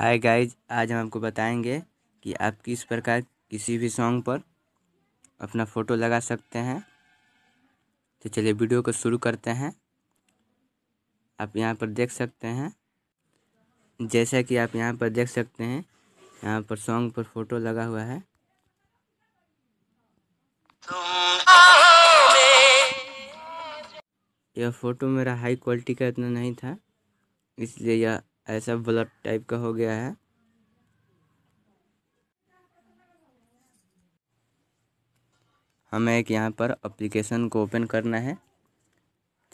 hi guys आज हम आपको बताएंगे कि आप किस प्रकार किसी भी सॉन्ग पर अपना फ़ोटो लगा सकते हैं तो चलिए वीडियो को शुरू करते हैं आप यहाँ पर देख सकते हैं जैसा कि आप यहाँ पर देख सकते हैं यहाँ पर सॉन्ग पर फ़ोटो लगा हुआ है यह फ़ोटो मेरा हाई क्वालिटी का इतना नहीं था इसलिए यह ऐसा ब्लड टाइप का हो गया है हमें एक यहाँ पर एप्लीकेशन को ओपन करना है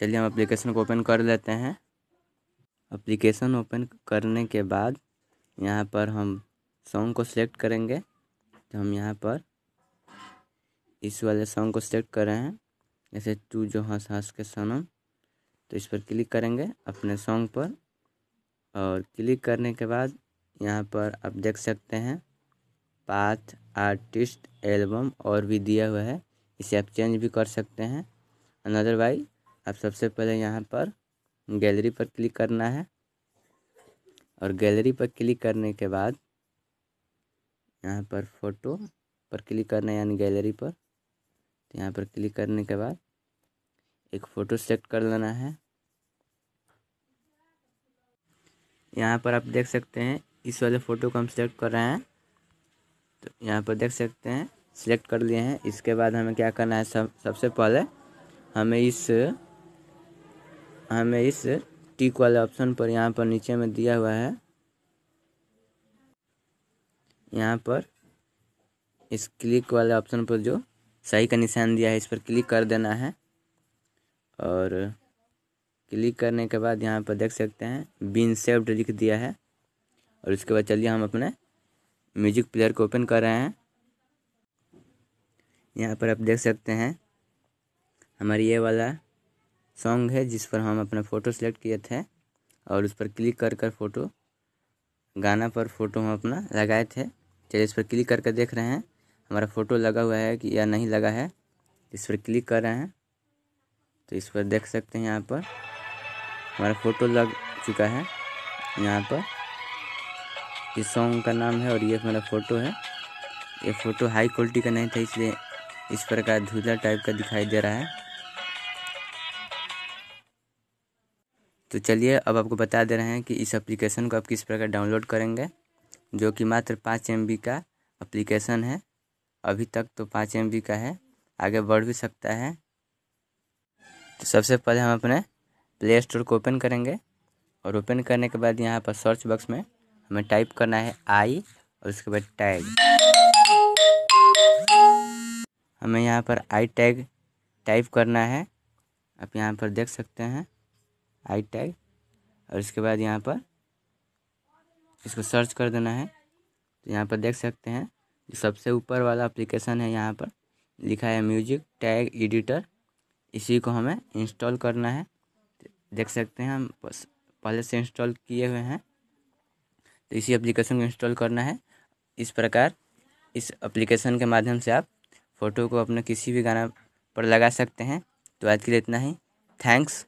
चलिए हम एप्लीकेशन को ओपन कर लेते हैं एप्लीकेशन ओपन करने के बाद यहाँ पर हम सॉन्ग को सिलेक्ट करेंगे तो हम यहाँ पर इस वाले सॉन्ग को सिलेक्ट कर रहे हैं जैसे तू जो हंस हंस के सनम तो इस पर क्लिक करेंगे अपने सॉन्ग पर और क्लिक करने के बाद यहाँ पर आप देख सकते हैं पाथ आर्टिस्ट एल्बम और भी दिया हुआ है इसे आप चेंज भी कर सकते हैं अनदरवाइज आप सबसे पहले यहाँ पर गैलरी पर क्लिक करना है और गैलरी पर क्लिक करने के बाद यहाँ पर फोटो पर क्लिक करना है यानी गैलरी पर तो यहाँ पर क्लिक करने के बाद एक फ़ोटो सेलेक्ट कर लेना है यहाँ पर आप देख सकते हैं इस वाले फ़ोटो को हम सेलेक्ट कर रहे हैं तो यहाँ पर देख सकते हैं सिलेक्ट कर लिए हैं इसके बाद हमें क्या करना है सब सबसे पहले हमें इस हमें इस टिक वाले ऑप्शन पर यहाँ पर नीचे में दिया हुआ है यहाँ पर इस क्लिक वाले ऑप्शन पर जो सही का निशान दिया है इस पर क्लिक कर देना है और क्लिक करने के बाद यहाँ पर देख सकते हैं बीन सेव्ड लिख दिया है और उसके बाद चलिए हम अपने म्यूजिक प्लेयर को ओपन कर रहे हैं यहाँ पर आप देख सकते हैं हमारी ये वाला सॉन्ग है जिस पर हम अपना फ़ोटो सेलेक्ट किए थे और उस पर क्लिक कर कर फ़ोटो गाना पर फ़ोटो हम अपना लगाए थे चलिए इस पर क्लिक करके देख रहे हैं हमारा फ़ोटो लगा हुआ है कि या नहीं लगा है इस पर क्लिक कर रहे हैं तो इस पर देख सकते हैं यहाँ पर हमारा फ़ोटो लग चुका है यहाँ पर इस सॉन्ग का नाम है और ये मेरा फ़ोटो है ये फ़ोटो हाई क्वालिटी का नहीं था इसलिए इस प्रकार धुला टाइप का दिखाई दे रहा है तो चलिए अब आपको बता दे रहे हैं कि इस एप्लीकेशन को आप किस प्रकार डाउनलोड करेंगे जो कि मात्र पाँच एम का एप्लीकेशन है अभी तक तो पाँच एम का है आगे बढ़ भी सकता है तो सबसे पहले हम अपने प्ले स्टोर को ओपन करेंगे और ओपन करने के बाद यहाँ पर सर्च बॉक्स में हमें टाइप करना है आई और उसके बाद टैग हमें यहाँ पर आई टैग टाइप करना है आप यहाँ पर देख सकते हैं आई टैग और इसके बाद यहाँ पर इसको सर्च कर देना है तो यहाँ पर देख सकते हैं जो सबसे ऊपर वाला एप्लीकेशन है यहाँ पर लिखा है म्यूजिक टैग एडिटर इसी को हमें इंस्टॉल करना है देख सकते हैं हम पहले से इंस्टॉल किए हुए हैं तो इसी एप्लीकेशन को इंस्टॉल करना है इस प्रकार इस एप्लीकेशन के माध्यम से आप फ़ोटो को अपने किसी भी गाना पर लगा सकते हैं तो आज के लिए इतना ही थैंक्स